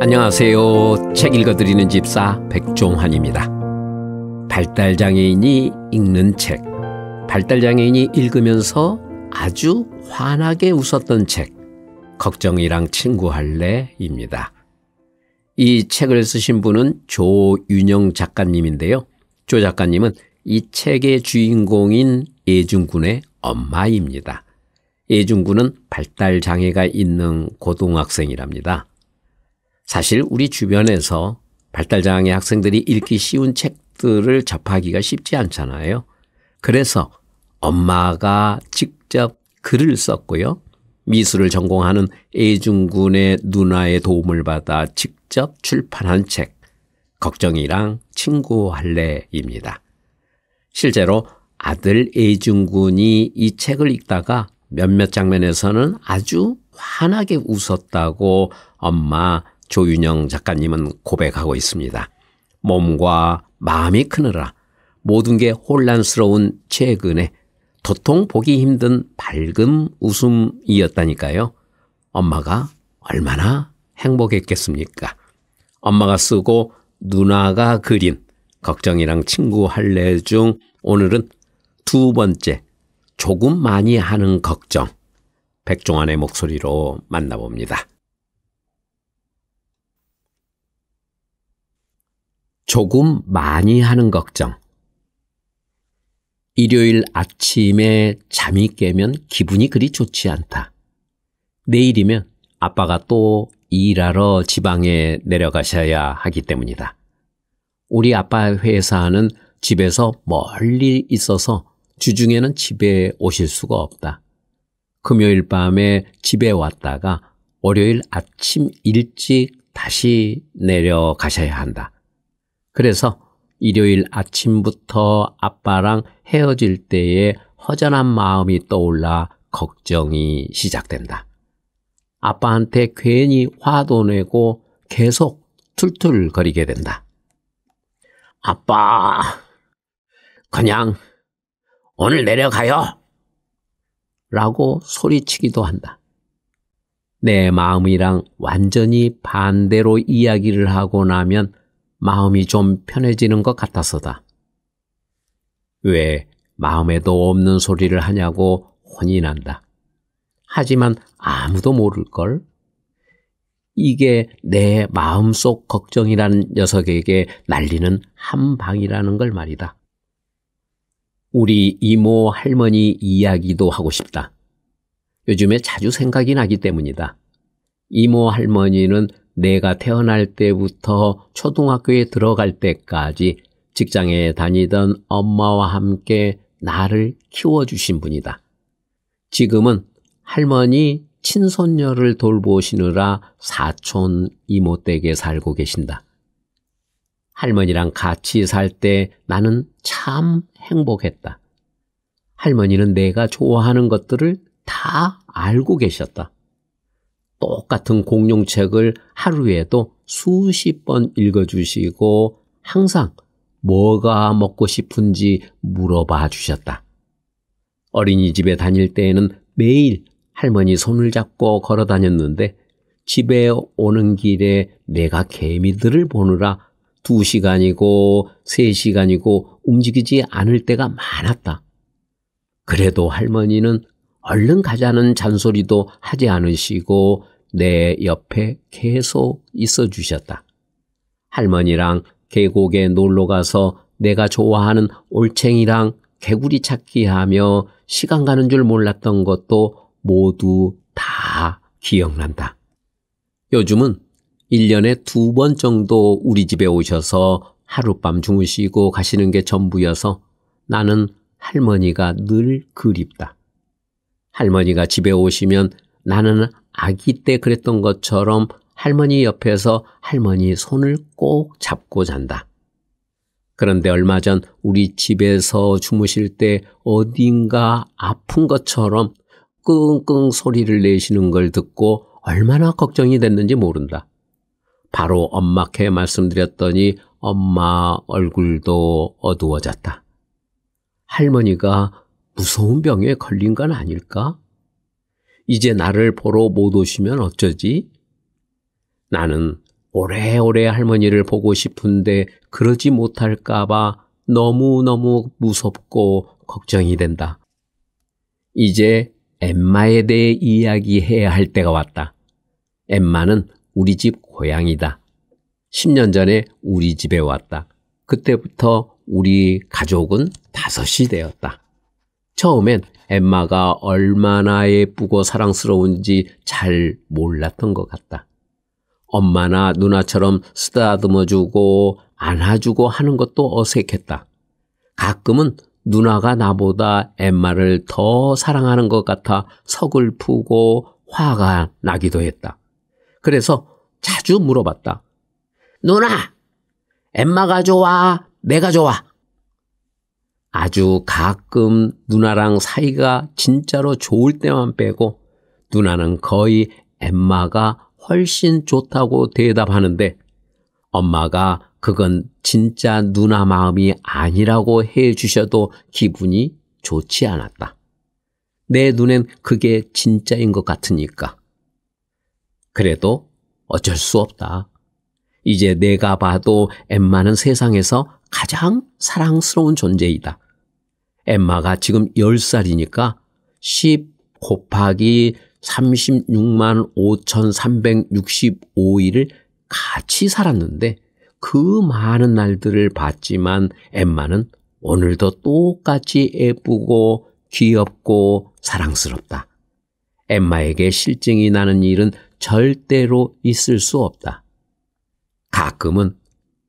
안녕하세요. 책 읽어드리는 집사 백종환입니다. 발달장애인이 읽는 책. 발달장애인이 읽으면서 아주 환하게 웃었던 책. 걱정이랑 친구할래입니다. 이 책을 쓰신 분은 조윤영 작가님인데요. 조 작가님은 이 책의 주인공인 예중군의 엄마입니다. 예중군은 발달장애가 있는 고등학생이랍니다. 사실 우리 주변에서 발달장애 학생들이 읽기 쉬운 책들을 접하기가 쉽지 않잖아요. 그래서 엄마가 직접 글을 썼고요. 미술을 전공하는 애중군의 누나의 도움을 받아 직접 출판한 책 걱정이랑 친구할래입니다. 실제로 아들 애중군이 이 책을 읽다가 몇몇 장면에서는 아주 환하게 웃었다고 엄마 조윤영 작가님은 고백하고 있습니다. 몸과 마음이 크느라 모든 게 혼란스러운 최근에 도통 보기 힘든 밝은 웃음이었다니까요. 엄마가 얼마나 행복했겠습니까? 엄마가 쓰고 누나가 그린 걱정이랑 친구 할래 중 오늘은 두 번째 조금 많이 하는 걱정 백종환의 목소리로 만나봅니다. 조금 많이 하는 걱정. 일요일 아침에 잠이 깨면 기분이 그리 좋지 않다. 내일이면 아빠가 또 일하러 지방에 내려가셔야 하기 때문이다. 우리 아빠 회사는 집에서 멀리 있어서 주중에는 집에 오실 수가 없다. 금요일 밤에 집에 왔다가 월요일 아침 일찍 다시 내려가셔야 한다. 그래서 일요일 아침부터 아빠랑 헤어질 때에 허전한 마음이 떠올라 걱정이 시작된다. 아빠한테 괜히 화도 내고 계속 툴툴거리게 된다. 아빠, 그냥 오늘 내려가요! 라고 소리치기도 한다. 내 마음이랑 완전히 반대로 이야기를 하고 나면 마음이 좀 편해지는 것 같아서다. 왜 마음에도 없는 소리를 하냐고 혼이 난다. 하지만 아무도 모를걸? 이게 내 마음속 걱정이란 녀석에게 날리는 한 방이라는 걸 말이다. 우리 이모 할머니 이야기도 하고 싶다. 요즘에 자주 생각이 나기 때문이다. 이모 할머니는 내가 태어날 때부터 초등학교에 들어갈 때까지 직장에 다니던 엄마와 함께 나를 키워주신 분이다. 지금은 할머니, 친손녀를 돌보시느라 사촌 이모 댁에 살고 계신다. 할머니랑 같이 살 때 나는 참 행복했다. 할머니는 내가 좋아하는 것들을 다 알고 계셨다. 똑같은 공룡책을 하루에도 수십 번 읽어주시고 항상 뭐가 먹고 싶은지 물어봐 주셨다. 어린이집에 다닐 때에는 매일 할머니 손을 잡고 걸어 다녔는데 집에 오는 길에 내가 개미들을 보느라 두 시간이고 세 시간이고 움직이지 않을 때가 많았다. 그래도 할머니는 얼른 가자는 잔소리도 하지 않으시고 내 옆에 계속 있어 주셨다. 할머니랑 계곡에 놀러 가서 내가 좋아하는 올챙이랑 개구리 찾기 하며 시간 가는 줄 몰랐던 것도 모두 다 기억난다. 요즘은 1년에 두 번 정도 우리 집에 오셔서 하룻밤 주무시고 가시는 게 전부여서 나는 할머니가 늘 그립다. 할머니가 집에 오시면 나는 아기 때 그랬던 것처럼 할머니 옆에서 할머니 손을 꼭 잡고 잔다. 그런데 얼마 전 우리 집에서 주무실 때 어딘가 아픈 것처럼 끙끙 소리를 내시는 걸 듣고 얼마나 걱정이 됐는지 모른다. 바로 엄마께 말씀드렸더니 엄마 얼굴도 어두워졌다. 할머니가 무서운 병에 걸린 건 아닐까? 이제 나를 보러 못 오시면 어쩌지? 나는 오래오래 할머니를 보고 싶은데 그러지 못할까봐 너무너무 무섭고 걱정이 된다. 이제 엠마에 대해 이야기해야 할 때가 왔다. 엠마는 우리 집 고양이다. 10년 전에 우리 집에 왔다. 그때부터 우리 가족은 다섯이 되었다. 처음엔 엠마가 얼마나 예쁘고 사랑스러운지 잘 몰랐던 것 같다. 엄마나 누나처럼 쓰다듬어주고 안아주고 하는 것도 어색했다. 가끔은 누나가 나보다 엠마를 더 사랑하는 것 같아 서글프고 화가 나기도 했다. 그래서 자주 물어봤다. 누나, 엠마가 좋아? 내가 좋아? 아주 가끔 누나랑 사이가 진짜로 좋을 때만 빼고 누나는 거의 엠마가 훨씬 좋다고 대답하는데 엄마가 그건 진짜 누나 마음이 아니라고 해 주셔도 기분이 좋지 않았다. 내 눈엔 그게 진짜인 것 같으니까. 그래도 어쩔 수 없다. 이제 내가 봐도 엠마는 세상에서 가장 사랑스러운 존재이다. 엠마가 지금 10살이니까 10 곱하기 36만 5,365일을 같이 살았는데 그 많은 날들을 봤지만 엠마는 오늘도 똑같이 예쁘고 귀엽고 사랑스럽다. 엠마에게 실증이 나는 일은 절대로 있을 수 없다. 가끔은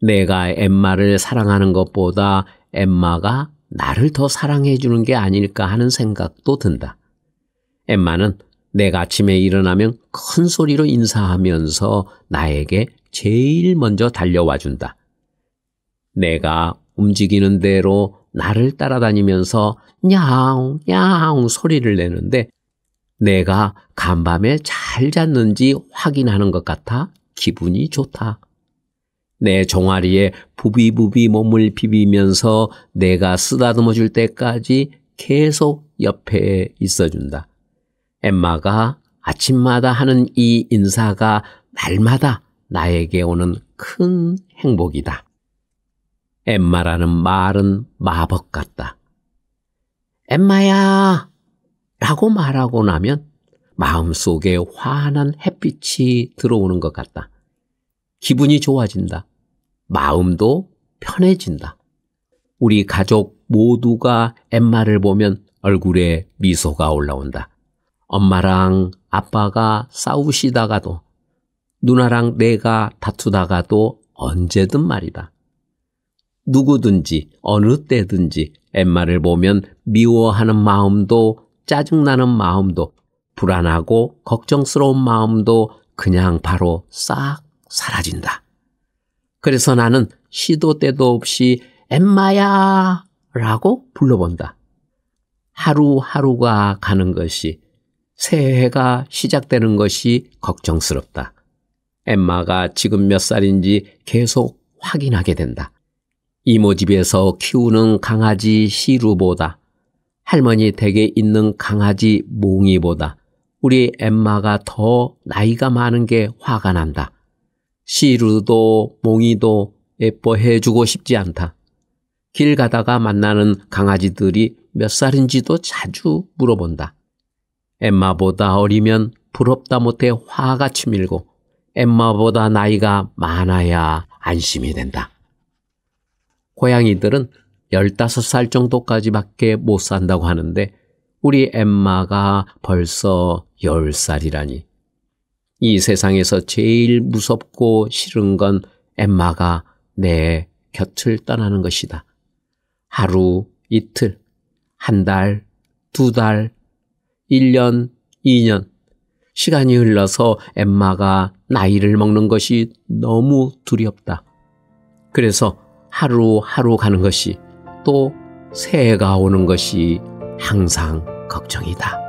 내가 엠마를 사랑하는 것보다 엠마가 나를 더 사랑해 주는 게 아닐까 하는 생각도 든다. 엠마는 내가 아침에 일어나면 큰 소리로 인사하면서 나에게 제일 먼저 달려와 준다. 내가 움직이는 대로 나를 따라다니면서 냐옹냐옹 소리를 내는데 내가 간밤에 잘 잤는지 확인하는 것 같아 기분이 좋다. 내 종아리에 부비부비 몸을 비비면서 내가 쓰다듬어 줄 때까지 계속 옆에 있어준다. 엠마가 아침마다 하는 이 인사가 날마다 나에게 오는 큰 행복이다. 엠마라는 말은 마법 같다. 엠마야! 라고 말하고 나면 마음속에 환한 햇빛이 들어오는 것 같다. 기분이 좋아진다. 마음도 편해진다. 우리 가족 모두가 엠마를 보면 얼굴에 미소가 올라온다. 엄마랑 아빠가 싸우시다가도 누나랑 내가 다투다가도 언제든 말이다. 누구든지 어느 때든지 엠마를 보면 미워하는 마음도 짜증나는 마음도 불안하고 걱정스러운 마음도 그냥 바로 싹 사라진다. 그래서 나는 시도 때도 없이 엠마야 라고 불러본다. 하루하루가 가는 것이 새해가 시작되는 것이 걱정스럽다. 엠마가 지금 몇 살인지 계속 확인하게 된다. 이모 집에서 키우는 강아지 시루보다 할머니 댁에 있는 강아지 몽이보다 우리 엠마가 더 나이가 많은 게 화가 난다. 시루도 몽이도 예뻐해 주고 싶지 않다. 길 가다가 만나는 강아지들이 몇 살인지도 자주 물어본다. 엠마보다 어리면 부럽다 못해 화가 치밀고 엠마보다 나이가 많아야 안심이 된다. 고양이들은 15살 정도까지밖에 못 산다고 하는데 우리 엠마가 벌써 10살이라니. 이 세상에서 제일 무섭고 싫은 건 엠마가 내 곁을 떠나는 것이다. 하루, 이틀, 한 달, 두 달, 1년, 2년. 시간이 흘러서 엠마가 나이를 먹는 것이 너무 두렵다. 그래서 하루하루 가는 것이 또 새해가 오는 것이 항상 걱정이다.